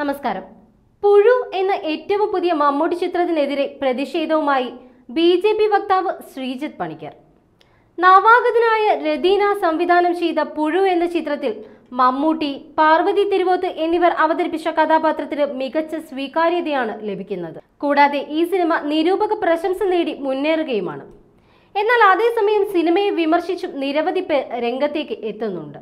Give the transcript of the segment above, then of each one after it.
നമസ്കാരം പുഴു എന്ന ഏറ്റവും പുതിയ മമ്മൂട്ടി ചിത്രത്തിനെതിരെ പ്രതിഷേധവുമായി ബി ജെ പി വക്താവ് ശ്രീജിത് പണിക്കർ നവാഗതനായ രദീന സംവിധാനം ചെയ്ത പുഴു എന്ന ചിത്രത്തിൽ മമ്മൂട്ടി പാർവതി തിരുവോത്ത് എന്നിവർ അവതരിപ്പിച്ച കഥാപാത്രത്തിന് മികച്ച സ്വീകാര്യതയാണ് ലഭിക്കുന്നത് കൂടാതെ ഈ സിനിമ നിരൂപക പ്രശംസ നേടി മുന്നേറുകയുമാണ് എന്നാൽ അതേസമയം സിനിമയെ വിമർശിച്ചും നിരവധി പേർ രംഗത്തേക്ക് എത്തുന്നുണ്ട്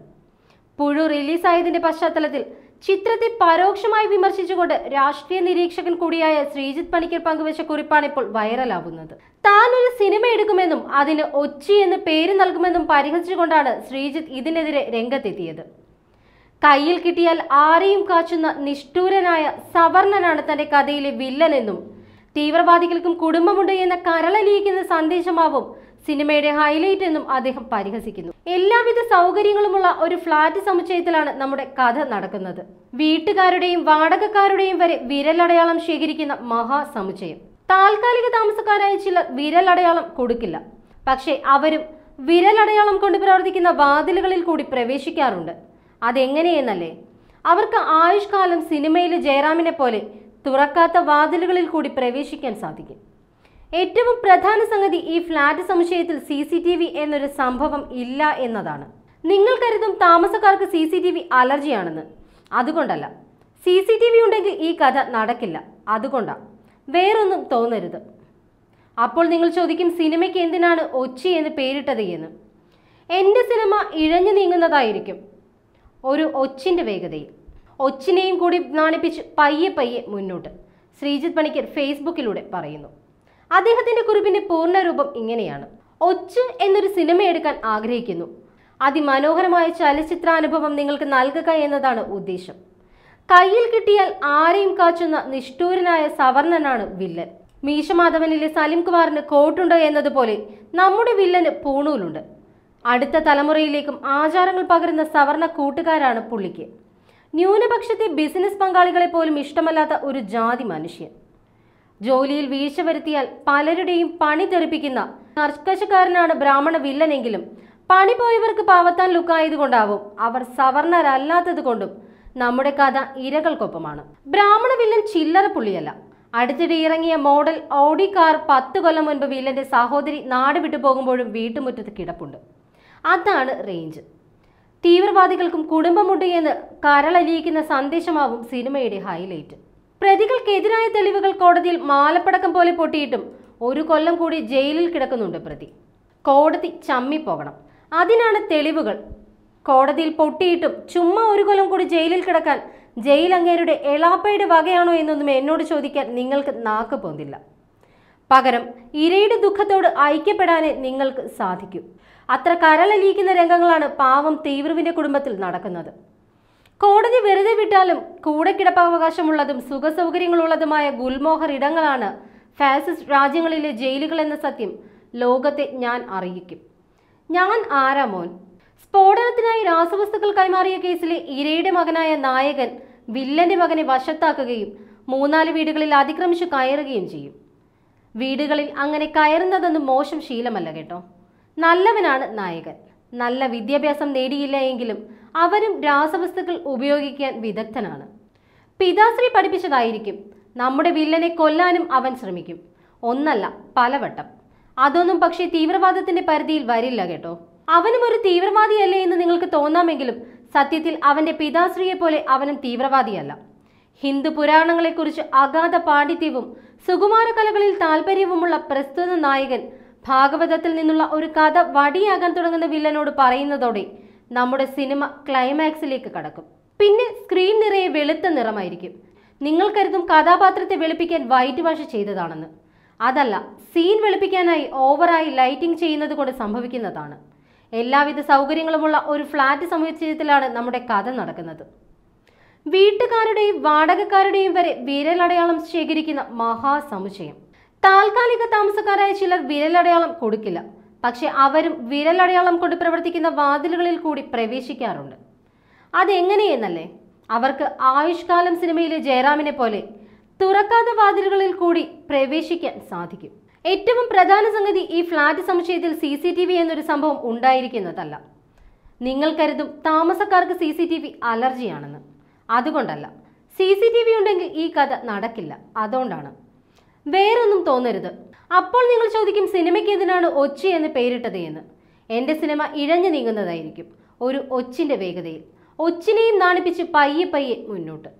പുഴു റിലീസായതിന്റെ പശ്ചാത്തലത്തിൽ ചിത്രത്തെ പരോക്ഷമായി വിമർശിച്ചുകൊണ്ട് രാഷ്ട്രീയ നിരീക്ഷകൻ കൂടിയായ ശ്രീജിത്ത് പണിക്കർ പങ്കുവച്ച കുറിപ്പാണ് ഇപ്പോൾ വൈറലാകുന്നത് താൻ ഒരു സിനിമ എടുക്കുമെന്നും അതിന് ഒച്ചി എന്ന് പേര് നൽകുമെന്നും പരിഹസിച്ചുകൊണ്ടാണ് ശ്രീജിത്ത് ഇതിനെതിരെ രംഗത്തെത്തിയത് കയ്യിൽ കിട്ടിയാൽ ആരെയും കാച്ചുന്ന നിഷ്ഠൂരനായ സവർണനാണ് തന്റെ കഥയിലെ വില്ലനെന്നും തീവ്രവാദികൾക്കും കുടുംബമുണ്ട് എന്ന കരളലിയിക്കുന്ന സന്ദേശമാവും സിനിമയുടെ ഹൈലൈറ്റ് എന്നും അദ്ദേഹം പരിഹസിക്കുന്നു എല്ലാവിധ സൗകര്യങ്ങളുമുള്ള ഒരു ഫ്ളാറ്റ് സമുച്ചയത്തിലാണ് നമ്മുടെ കഥ നടക്കുന്നത് വീട്ടുകാരുടെയും വാടകക്കാരുടെയും വരെ വിരലടയാളം ശേഖരിക്കുന്ന മഹാസമുച്ചയം താൽക്കാലിക താമസക്കാരായ ചിലർ വിരലടയാളം കൊടുക്കില്ല പക്ഷേ അവരും വിരലടയാളം കൊണ്ട് പ്രവർത്തിക്കുന്ന വാതിലുകളിൽ കൂടി പ്രവേശിക്കാറുണ്ട് അതെങ്ങനെയെന്നല്ലേ അവർക്ക് ആയുഷ്കാലം സിനിമയിലെ ജയറാമിനെ പോലെ തുറക്കാത്ത വാതിലുകളിൽ കൂടി പ്രവേശിക്കാൻ സാധിക്കും ഏറ്റവും പ്രധാന സംഗതി ഈ ഫ്ലാറ്റ് സമുച്ചയത്തിൽ സി സി ടി വി എന്നൊരു സംഭവം ഇല്ല എന്നതാണ് നിങ്ങൾ കരുതും താമസക്കാർക്ക് സി സി ടി വി അലർജിയാണെന്ന് അതുകൊണ്ടല്ല സി സി ടി വി ഉണ്ടെങ്കിൽ ഈ കഥ നടക്കില്ല അതുകൊണ്ടാണ് വേറൊന്നും തോന്നരുത് അപ്പോൾ നിങ്ങൾ ചോദിക്കും സിനിമയ്ക്ക് എന്തിനാണ് ഒച്ചി എന്ന് പേരിട്ടത് എന്ന് എൻ്റെ സിനിമ ഇഴഞ്ഞു നീങ്ങുന്നതായിരിക്കും ഒരു ഒച്ചിൻ്റെ വേഗതയിൽ ഒച്ചിനെയും കൂടി നാണിപ്പിച്ച് പയ്യെ പയ്യെ മുന്നോട്ട് ശ്രീജിത് പണിക്കർ ഫേസ്ബുക്കിലൂടെ പറയുന്നു അദ്ദേഹത്തിന്റെ കുറിപ്പിന്റെ പൂർണ്ണരൂപം ഇങ്ങനെയാണ് ഒച്ച് എന്നൊരു സിനിമ എടുക്കാൻ ആഗ്രഹിക്കുന്നു അതിമനോഹരമായ ചലച്ചിത്രാനുഭവം നിങ്ങൾക്ക് നൽകുക എന്നതാണ് ഉദ്ദേശം കയ്യിൽ കിട്ടിയാൽ ആരെയും കാച്ചുന്ന നിഷ്ഠൂരനായ സവർണനാണ് വില്ലൻ മീശമാധവനിലെ സലിം കുമാറിന് കോട്ടുണ്ട് എന്നതുപോലെ നമ്മുടെ വില്ലന് പൂണൂലുണ്ട് അടുത്ത തലമുറയിലേക്കും ആചാരങ്ങൾ പകരുന്ന സവർണ കൂട്ടുകാരാണ് പുള്ളിക്ക് ന്യൂനപക്ഷത്തെ ബിസിനസ് പങ്കാളികളെ പോലും ഇഷ്ടമല്ലാത്ത ഒരു ജാതി മനുഷ്യൻ ജോലിയിൽ വീഴ്ച വരുത്തിയാൽ പലരുടെയും പണി തെറിപ്പിക്കുന്ന കർക്കശക്കാരനാണ് ബ്രാഹ്മണ വില്ലനെങ്കിലും പണി പോയവർക്ക് പാവത്താൻ ലുക്കായതുകൊണ്ടാവും അവർ സവർണരല്ലാത്തത് കൊണ്ടും നമ്മുടെ കഥ ഇരകൾക്കൊപ്പമാണ് ബ്രാഹ്മണ വില്ലൻ ചില്ലറ പുള്ളിയല്ല അടുത്തിടെ ഇറങ്ങിയ മോഡൽ ഓഡി കാർ പത്ത് കൊല്ലം മുൻപ് വില്ലന്റെ സഹോദരി നാട് വിട്ടു പോകുമ്പോഴും വീട്ടുമുറ്റത്ത് കിടപ്പുണ്ട് അതാണ് റേഞ്ച് തീവ്രവാദികൾക്കും കുടുംബമുണ്ട് എന്ന് കരളലിയിക്കുന്ന സന്ദേശമാവും സിനിമയുടെ ഹൈലൈറ്റ് പ്രതികൾക്കെതിരായ തെളിവുകൾ കോടതിയിൽ മാലപ്പടക്കം പോലെ പൊട്ടിയിട്ടും ഒരു കൊല്ലം കൂടി ജയിലിൽ കിടക്കുന്നുണ്ട് പ്രതി കോടതി ചമ്മിപ്പോകണം അതിനാണ് തെളിവുകൾ കോടതിയിൽ പൊട്ടിയിട്ടും ചുമ്മാ ഒരു കൊല്ലം കൂടി ജയിലിൽ കിടക്കാൻ ജയിൽ അങ്ങേരുടെ എളാപ്പയുടെ വകയാണോ എന്നൊന്നും എന്നോട് ചോദിക്കാൻ നിങ്ങൾക്ക് നാക്ക് പോന്നില്ല പകരം ഇരയുടെ ദുഃഖത്തോട് ഐക്യപ്പെടാനേ നിങ്ങൾക്ക് സാധിക്കൂ അത്ര കരളലിയിക്കുന്ന രംഗങ്ങളാണ് പാവം തീവ്രുവിന്റെ കുടുംബത്തിൽ നടക്കുന്നത് കോടതി വെറുതെ വിട്ടാലും കൂടെ കിടപ്പവകാശമുള്ളതും സുഖസൗകര്യങ്ങളുള്ളതുമായ ഗുൽമോഹർ ഇടങ്ങളാണ് ഫാസിസ്റ്റ് രാജ്യങ്ങളിലെ ജയിലുകൾ എന്ന സത്യം ലോകത്തെ ഞാൻ അറിയിക്കും ഞാൻ ആരാ മോൻ സ്ഫോടനത്തിനായി രാസവസ്തുക്കൾ കൈമാറിയ കേസിലെ ഇരയുടെ മകനായ നായകൻ വില്ലന്റെ മകനെ വശത്താക്കുകയും മൂന്നാല് വീടുകളിൽ അതിക്രമിച്ചു കയറുകയും ചെയ്യും വീടുകളിൽ അങ്ങനെ കയറുന്നതൊന്നും മോശം ശീലമല്ല കേട്ടോ നല്ലവനാണ് നായകൻ നല്ല വിദ്യാഭ്യാസം നേടിയില്ല എങ്കിലും അവരും രാസവസ്തുക്കൾ ഉപയോഗിക്കാൻ വിദഗ്ധനാണ് പിതാശ്രീ പഠിപ്പിച്ചതായിരിക്കും നമ്മുടെ വില്ലനെ കൊല്ലാനും അവൻ ശ്രമിക്കും ഒന്നല്ല പലവട്ടം അതൊന്നും പക്ഷേ തീവ്രവാദത്തിന്റെ പരിധിയിൽ വരില്ല കേട്ടോ അവനും ഒരു തീവ്രവാദിയല്ലേ എന്ന് നിങ്ങൾക്ക് തോന്നാമെങ്കിലും സത്യത്തിൽ അവന്റെ പിതാശ്രീയെ പോലെ അവനും തീവ്രവാദിയല്ല ഹിന്ദു പുരാണങ്ങളെക്കുറിച്ച് അഗാധ പാണ്ഡിത്യവും സുകുമാര കലകളിൽ താല്പര്യവുമുള്ള പ്രസ്തുത നായകൻ ഭാഗവതത്തിൽ നിന്നുള്ള ഒരു കഥ വടിയാകാൻ തുടങ്ങുന്ന വില്ലനോട് പറയുന്നതോടെ നമ്മുടെ സിനിമ ക്ലൈമാക്സിലേക്ക് കടക്കും പിന്നെ സ്ക്രീൻ നിറയെ വെളുത്ത നിറമായിരിക്കും നിങ്ങൾ കരുതും കഥാപാത്രത്തെ വെളുപ്പിക്കാൻ വൈറ്റ് വാഷ് ചെയ്തതാണെന്ന് അതല്ല സീൻ വെളുപ്പിക്കാനായി ഓവറായി ലൈറ്റിംഗ് ചെയ്യുന്നത് കൊണ്ട് സംഭവിക്കുന്നതാണ് എല്ലാവിധ സൗകര്യങ്ങളുമുള്ള ഒരു ഫ്ലാറ്റ് സമുച്ചയത്തിലാണ് നമ്മുടെ കഥ നടക്കുന്നത് വീട്ടുകാരുടെയും വാടകക്കാരുടെയും വരെ വിരലടയാളം ശേഖരിക്കുന്ന മഹാസമുച്ചയം താൽക്കാലിക താമസക്കാരായ ചിലർ വിരലടയാളം കൊടുക്കില്ല പക്ഷെ അവരും വിരലടയാളം കൊണ്ട് പ്രവർത്തിക്കുന്ന വാതിലുകളിൽ കൂടി പ്രവേശിക്കാറുണ്ട് അതെങ്ങനെയെന്നല്ലേ അവർക്ക് ആയുഷ്കാലം സിനിമയിലെ ജയറാമിനെ പോലെ തുറക്കാത്ത വാതിലുകളിൽ കൂടി പ്രവേശിക്കാൻ സാധിക്കും ഏറ്റവും പ്രധാന സംഗതി ഈ ഫ്ളാറ്റ് സമുച്ചയത്തിൽ സി സി ടി വി എന്നൊരു സംഭവം ഉണ്ടായിരിക്കുന്നതല്ല നിങ്ങൾ കരുതും താമസക്കാർക്ക് സി സി ടി വി അലർജിയാണെന്ന് അതുകൊണ്ടല്ല സി സി ടി വി ഉണ്ടെങ്കിൽ ഈ കഥ നടക്കില്ല അതുകൊണ്ടാണ് വേറൊന്നും തോന്നരുത് അപ്പോൾ നിങ്ങൾ ചോദിക്കും സിനിമയ്ക്ക് എന്തിനാണ് ഒച്ചി എന്ന് പേരിട്ടത് എന്ന് എൻ്റെ സിനിമ ഇഴഞ്ഞു നീങ്ങുന്നതായിരിക്കും ഒരു ഒച്ചിൻ്റെ വേഗതയിൽ ഒച്ചിനെയും നാണിപ്പിച്ച് പയ്യെ പയ്യെ മുന്നോട്ട്